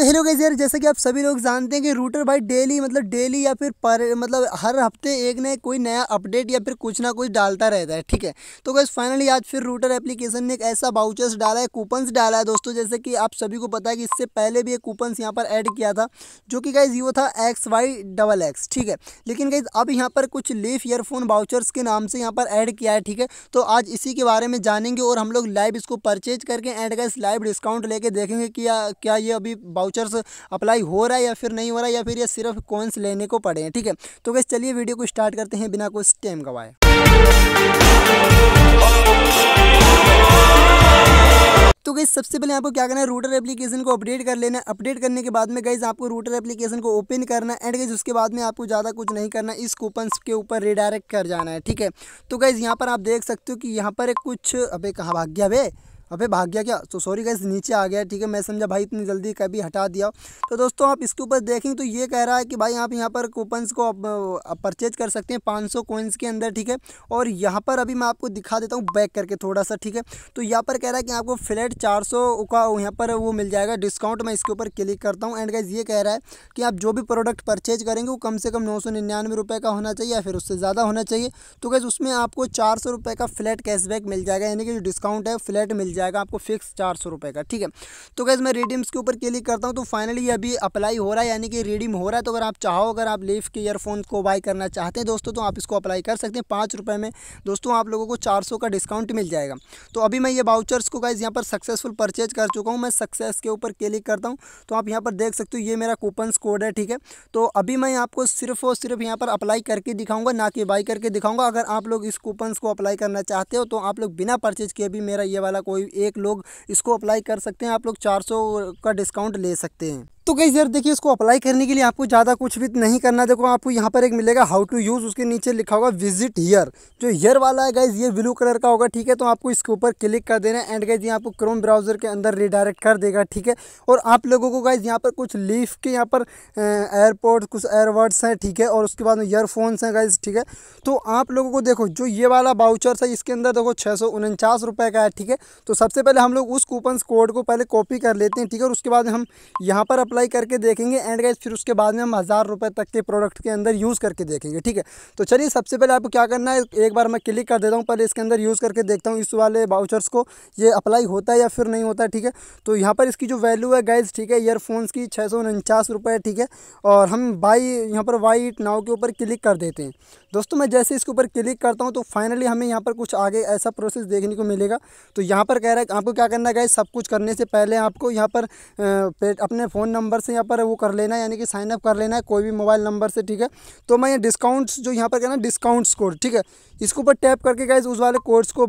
तो hello guys यार जैसे कि आप सभी लोग जानते हैं कि रूटर भाई डेली मतलब डेली या फिर पर मतलब हर हफ्ते एक ना कोई नया अपडेट या फिर कुछ ना कुछ डालता रहता है ठीक है तो गैस फाइनली आज फिर रूटर एप्लीकेशन ने एक ऐसा बाउचर्स डाला है कूपन्स डाला है दोस्तों जैसे कि आप सभी को पता है कि इससे पहले भी एक कूपन्स यहाँ पर ऐड किया था जो कि गैज़ वो था एक्स वाई डबल एक्स ठीक है लेकिन गैज़ अब यहाँ पर कुछ लीफ ईयरफोन बाउचर्स के नाम से यहाँ पर ऐड किया है ठीक है तो आज इसी के बारे में जानेंगे और हम लोग लाइव इसको परचेज करके एंड गैस लाइव डिस्काउंट लेके देखेंगे कि क्या ये अभी वाउचर्स अप्लाई हो रहा है या फिर नहीं हो रहा है या फिर ये सिर्फ कॉइन्स लेने को पड़े हैं ठीक है तो कैसे चलिए वीडियो को स्टार्ट करते हैं बिना कुछ टाइम गवाए तो गई सबसे पहले आपको क्या करना है रूटर एप्लीकेशन को अपडेट कर लेना अपडेट करने के बाद में गई आपको रूटर एप्लीकेशन को ओपन करना एंड गई उसके बाद में आपको ज़्यादा कुछ नहीं करना इस कूपन्स के ऊपर रिडायरेक्ट कर जाना है ठीक है तो गई यहाँ पर आप देख सकते हो कि यहाँ पर एक कुछ अबे कहाँ भाग गया अभी अबे भाग गया क्या तो सॉरी गैस नीचे आ गया ठीक है मैं समझा भाई इतनी जल्दी कभी हटा दिया तो दोस्तों आप इसके ऊपर देखेंगे तो ये कह रहा है कि भाई आप यहाँ पर कूपन्स को परचेज कर सकते हैं पाँच सौ कोइंस के अंदर ठीक है और यहाँ पर अभी मैं आपको दिखा देता हूँ बैक करके थोड़ा सा ठीक है तो यहाँ पर कह रहा है कि आपको फ्लैट चार सौ का यहाँ पर वो मिल जाएगा डिस्काउंट मैं इसके ऊपर क्लिक करता हूँ एंड गाइज ये कह रहा है कि आप जो भी प्रोडक्ट परचेज करेंगे वो कम से कम नौ सौ निन्यानवे रुपये का होना चाहिए या फिर उससे ज़्यादा होना चाहिए तो गैस उसमें आपको चार सौ रुपये का फ्लैट कैशबैक मिल जाएगा यानी कि जो डिस्काउंट है फ्लैट मिल जाएगा जाएगा आपको फिक्स चार सौ रुपये का ठीक है तो कैसे मैं रिडीम्स के ऊपर क्लिक करता हूँ तो फाइनली अभी अप्लाई हो रहा है यानी कि रिडीम हो रहा है तो अगर आप चाहो अगर आप लीफ के ईयरफोन को बाय करना चाहते हैं दोस्तों तो आप इसको अप्लाई कर सकते हैं पाँच में दोस्तों आप लोगों को चार सौ का डिस्काउंट मिल जाएगा तो अभी मैं ये बाउचर्स को गाइज यहाँ पर सक्सेसफुल परचेज कर चुका हूँ मैं सक्सेस के ऊपर क्लिक करता हूँ तो आप यहाँ पर देख सकते हो ये मेरा कूपन्स कोड है ठीक है तो अभी मैं आपको सिर्फ और सिर्फ यहाँ पर अप्लाई करके दिखाऊंगा ना कि बाई करके दिखाऊंगा अगर आप लोग इस कूपन्स को अप्लाई करना चाहते हो तो आप लोग बिना परचेज किए भी मेरा ये वाला कोई एक लोग इसको अप्लाई कर सकते हैं आप लोग चार का डिस्काउंट ले सकते हैं तो गई यार देखिए इसको अप्लाई करने के लिए आपको ज़्यादा कुछ भी नहीं करना देखो आपको यहाँ पर एक मिलेगा हाउ टू यूज़ उसके नीचे लिखा होगा विजिट हीयर जो हीयर वाला है गाइज ये ब्लू कलर का होगा ठीक है तो आपको इसके ऊपर क्लिक कर देना एंड गाइज ये आपको क्रोम ब्राउजर के अंदर रिडायरेक्ट कर देगा ठीक है और आप लोगों को गाइज यहाँ पर कुछ लीफ के यहाँ पर एयरपोर्ट कुछ एयरवर्ड्स हैं ठीक है और उसके बाद ईयरफोन्स हैं गाइज ठीक है तो आप लोगों को देखो जो ये वाला बाउचर है इसके अंदर देखो छः रुपए का है ठीक है तो सबसे पहले हम लोग उस कूपन कोड को पहले कॉपी कर लेते हैं ठीक है और उसके बाद हम यहाँ पर अप्लाई अप्लाई करके देखेंगे एंड गाइज फिर उसके बाद में हम हज़ार रुपये तक के प्रोडक्ट के अंदर यूज़ करके देखेंगे ठीक है तो चलिए सबसे पहले आपको क्या करना है एक बार मैं क्लिक कर देता हूँ पहले इसके अंदर यूज़ करके देखता हूँ इस वाले बाउचर्स को ये अप्लाई होता है या फिर नहीं होता है ठीक है तो यहाँ पर इसकी जो वैल्यू है गाइज ठीक है ईयरफोन्स की छः सौ उनचास ठीक है और हम बाई यहाँ पर वाइट नाव के ऊपर क्लिक कर देते हैं दोस्तों मैं जैसे इसके ऊपर क्लिक करता हूँ तो फाइनली हमें यहाँ पर कुछ आगे ऐसा प्रोसेस देखने को मिलेगा तो यहाँ पर कह रहा है आपको क्या करना है गाइज सब कुछ करने से पहले आपको यहाँ पर अपने फ़ोन नंबर नंबर से यहाँ पर वो कर लेना है यानी कि साइनअप कर लेना है कोई भी मोबाइल नंबर से ठीक है तो मैं ये डिस्काउंट्स जो यहाँ पर कहना डिस्काउंट्स कोड ठीक है इसके ऊपर टैप करके गाइज उस वाले कोड्स को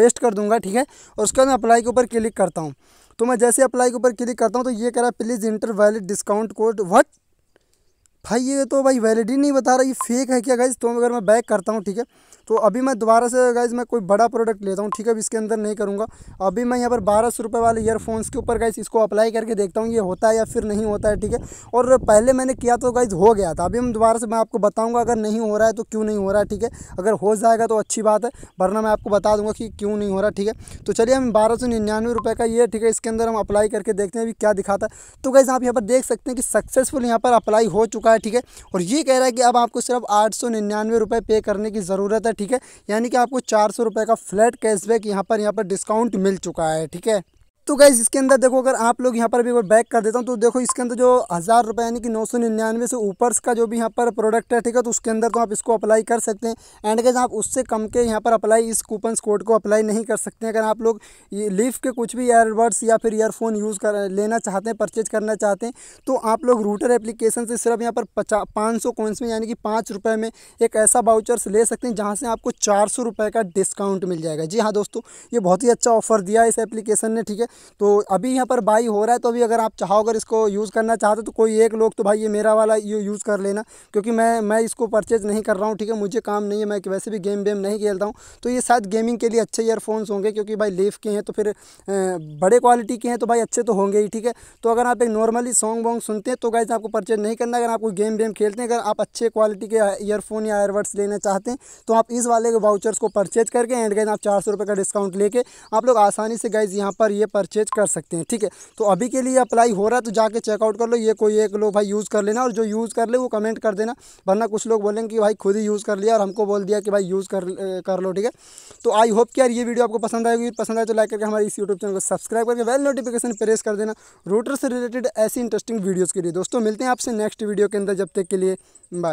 पेस्ट कर दूँगा ठीक है और उसके बाद मैं अप्लाई के ऊपर क्लिक करता हूँ तो मैं जैसे अप्लाई के ऊपर क्लिक करता हूँ तो ये कह रहा है please enter valid discount code what भाई ये तो भाई वैलिड ही नहीं बता रहा ये फेक है क्या गाइज तो अगर मैं बैक करता हूँ ठीक है तो अभी मैं दोबारा से गाइज मैं कोई बड़ा प्रोडक्ट लेता हूँ ठीक है अभी इसके अंदर नहीं करूँगा अभी मैं यहाँ पर बारह सौ रुपये वाले ईयरफोन्स के ऊपर गाइज इसको अप्लाई करके देखता हूँ ये होता है या फिर नहीं होता है ठीक है और पहले मैंने किया तो गाइज हो गया था अभी हम दोबारा से मैं आपको बताऊँगा अगर नहीं हो रहा है तो क्यों नहीं हो रहा है ठीक है अगर हो जाएगा तो अच्छी बात है वरना मैं आपको बता दूँगा कि क्यों नहीं हो रहा ठीक है तो चलिए हम बारह सौ निन्यानवे रुपये का ये ठीक है इसके अंदर हम अप्लाई करके देखते हैं अभी क्या दिखाता है तो गाइज़ आप यहाँ पर देख सकते हैं कि सक्सेसफुल यहाँ पर अप्लाई हो चुका है ठीक है और ये कह रहा है कि अब आपको सिर्फ आठ सौ निन्यानवे रुपये पे करने की ज़रूरत है ठीक है यानी कि आपको चार सौ रुपये का फ्लैट कैशबैक यहाँ पर यहाँ पर डिस्काउंट मिल चुका है ठीक है तो गैस इसके अंदर देखो अगर आप लोग यहाँ पर भी बैक कर देता हूँ तो देखो इसके अंदर जो हज़ार रुपये यानी कि नौ सौ निन्यानवे से ऊपर का जो भी यहाँ पर प्रोडक्ट है ठीक है तो उसके अंदर तो आप इसको अप्लाई कर सकते हैं एंड गैस आप उससे कम के यहाँ पर अप्लाई इस कूपन कोड को अप्लाई नहीं कर सकते अगर आप लोग लिफ के कुछ भी एयरबड्स या फिर ईयरफोन यूज़ कर लेना चाहते हैं परचेज करना चाहते हैं तो आप लोग रूटर एप्लीकेशन से सिर्फ यहाँ पर पचास पाँच सौ कॉइन्स में यानी कि पाँच रुपये में एक ऐसा बाउचर्स ले सकते हैं जहाँ से आपको चार सौ रुपये का डिस्काउंट मिल जाएगा जी हाँ दोस्तों ये बहुत ही अच्छा ऑफर दिया है इस एप्लीकेशन ने ठीक है तो अभी यहाँ पर बाई हो रहा है तो अभी अगर आप चाहो अगर इसको यूज़ करना चाहते तो कोई एक लोग तो भाई ये मेरा वाला ये यूज़ कर लेना क्योंकि मैं मैं इसको परचेज़ नहीं कर रहा हूँ ठीक है मुझे काम नहीं है मैं वैसे भी गेम वेम नहीं खेलता हूँ तो ये शायद गेमिंग के लिए अच्छे ईयरफोन्स होंगे क्योंकि भाई लेफ के हैं तो फिर बड़े क्वालिटी के हैं तो भाई अच्छे तो होंगे ही ठीक है तो अगर आप एक नॉर्मली सॉन्ग वॉन्ग सुनते हैं तो गाइज आपको परचेज नहीं करना अगर आप कोई गेम वेम खेलते हैं अगर आप अच्छे क्वालिटी के ईयरफोन या ईयरबड्स लेना चाहते हैं तो आप इस वाले के वाउचर्स को परचेज करके एंड गाइज आप चार सौ का डिस्काउंट लेके आप लोग आसानी से गाइज यहाँ पर ये परचेज कर सकते हैं ठीक है तो अभी के लिए अप्लाई हो रहा है तो जाके चेकआउट कर लो ये कोई एक लोग भाई यूज़ कर लेना और जो यूज़ कर ले वो कमेंट कर देना वरना कुछ लोग बोलेंगे कि भाई खुद ही यूज़ कर लिया और हमको बोल दिया कि भाई यूज़ कर कर लो ठीक है तो आई होप कि यार ये वीडियो आपको पसंद आएगी पसंद आए तो लाइक करके हमारे इस यूट्यूब चैनल को सब्सक्राइब करके वेल नोटिफिकेशन प्रेस कर देना रूटर से रिलेटेड ऐसी इंटरेस्टिंग वीडियोज़ के लिए दोस्तों मिलते हैं आपसे नेक्स्ट वीडियो के अंदर जब तक के लिए बाय